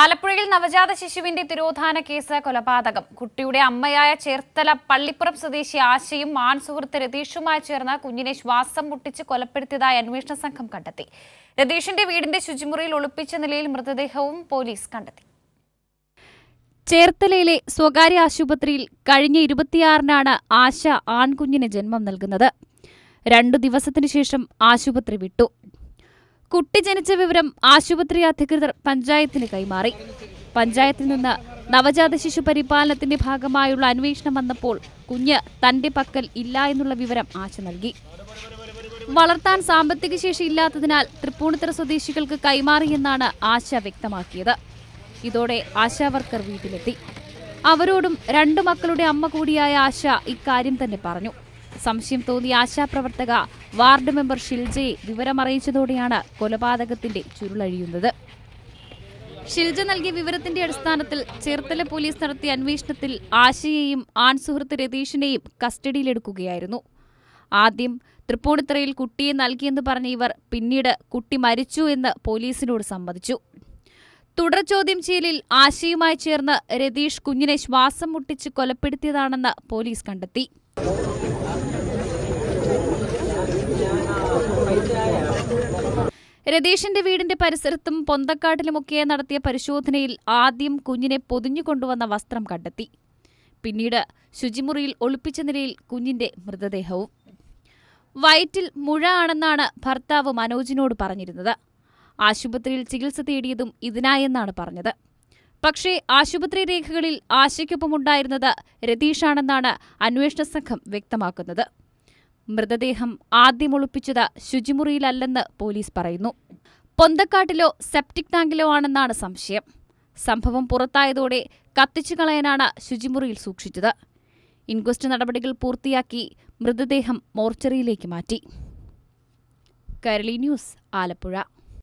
ആലപ്പുഴയിൽ നവജാത ശിശുവിന്റെ തിരോധാന കേസ് കൊലപാതകം കുട്ടിയുടെ അമ്മയായ ചേർത്തല പള്ളിപ്പുറം സ്വദേശി ആശയും ആൺസുഹൃത്ത് രതീഷുമായി ചേർന്ന് കുഞ്ഞിനെ ശ്വാസം മുട്ടിച്ച് കൊലപ്പെടുത്തിയതായി അന്വേഷണ സംഘം കണ്ടെത്തി രതീഷിന്റെ വീടിന്റെ ശുചിമുറിയിൽ ഒളിപ്പിച്ച നിലയിൽ മൃതദേഹവും പോലീസ് കണ്ടെത്തി ചേർത്തലയിലെ സ്വകാര്യ ആശുപത്രിയിൽ കഴിഞ്ഞ ഇരുപത്തിയാറിനാണ് ആശ ആൺകുഞ്ഞിന് ജന്മം നൽകുന്നത് രണ്ടു ദിവസത്തിനു ശേഷം ആശുപത്രി വിട്ടു കുട്ടി ജനിച്ച വിവരം ആശുപത്രി അധികൃതർ പഞ്ചായത്തിന് കൈമാറി പഞ്ചായത്തിൽ നിന്ന് നവജാത ശിശു പരിപാലനത്തിന്റെ ഭാഗമായുള്ള അന്വേഷണം വന്നപ്പോൾ കുഞ്ഞ് തന്റെ പക്കൽ ഇല്ല എന്നുള്ള വിവരം ആശ നൽകി വളർത്താൻ സാമ്പത്തിക ശേഷി ഇല്ലാത്തതിനാൽ തൃപ്പൂണിത്തുറ സ്വദേശികൾക്ക് കൈമാറിയെന്നാണ് ആശ വ്യക്തമാക്കിയത് ഇതോടെ ആശാവർക്കർ വീട്ടിലെത്തി അവരോടും രണ്ടു മക്കളുടെ അമ്മ കൂടിയായ ആശ ഇക്കാര്യം തന്നെ പറഞ്ഞു സംശയം തോന്നിയ ആശാപ്രവർത്തക വാർഡ് മെമ്പർ ഷിൽജയെ വിവരമറിയിച്ചതോടെയാണ് കൊലപാതകത്തിന്റെ ചുരുളഴിയുന്നത് ഷിൽജ നൽകിയ വിവരത്തിന്റെ അടിസ്ഥാനത്തിൽ ചേർത്തല പോലീസ് നടത്തിയ അന്വേഷണത്തിൽ ആശയെയും ആൺസുഹൃത്ത് രതീഷിനെയും കസ്റ്റഡിയിലെടുക്കുകയായിരുന്നു ആദ്യം തൃപ്പൂണിത്തറയിൽ കുട്ടിയെ നൽകിയെന്ന് പറഞ്ഞ ഇവർ പിന്നീട് കുട്ടി മരിച്ചു എന്ന് പോലീസിനോട് സമ്മതിച്ചു തുടർ ചോദ്യം ചെയ്യലിൽ ആശയുമായി ചേർന്ന് രതീഷ് കുഞ്ഞിനെ ശ്വാസം മുട്ടിച്ച് കൊലപ്പെടുത്തിയതാണെന്ന് പോലീസ് കണ്ടെത്തി രതീഷിന്റെ വീടിന്റെ പരിസരത്തും പൊന്തക്കാട്ടിലുമൊക്കെ നടത്തിയ പരിശോധനയിൽ ആദ്യം കുഞ്ഞിനെ പൊതിഞ്ഞുകൊണ്ടുവന്ന വസ്ത്രം കണ്ടെത്തി പിന്നീട് ശുചിമുറിയിൽ ഒളിപ്പിച്ച നിലയിൽ കുഞ്ഞിന്റെ മൃതദേഹവും വയറ്റിൽ മുഴ ആണെന്നാണ് ഭർത്താവ് മനോജിനോട് പറഞ്ഞിരുന്നത് ആശുപത്രിയിൽ ചികിത്സ തേടിയതും ഇതിനായെന്നാണ് പറഞ്ഞത് പക്ഷേ ആശുപത്രി രേഖകളിൽ ആശയ്ക്കൊപ്പമുണ്ടായിരുന്നത് രതീഷാണെന്നാണ് അന്വേഷണ സംഘം വ്യക്തമാക്കുന്നത് മൃതദേഹം ആദ്യമൊളിപ്പിച്ചത് ശുചിമുറിയിലല്ലെന്ന് പോലീസ് പറയുന്നു പൊന്തക്കാട്ടിലോ സെപ്റ്റിക് ടാങ്കിലോ ആണെന്നാണ് സംശയം സംഭവം പുറത്തായതോടെ കത്തിച്ചു കളയാനാണ് ശുചിമുറിയിൽ സൂക്ഷിച്ചത് ഇൻക്വസ്റ്റ് നടപടികൾ പൂർത്തിയാക്കി മൃതദേഹം മോർച്ചറിയിലേക്ക് മാറ്റി കരളി ന്യൂസ് ആലപ്പുഴ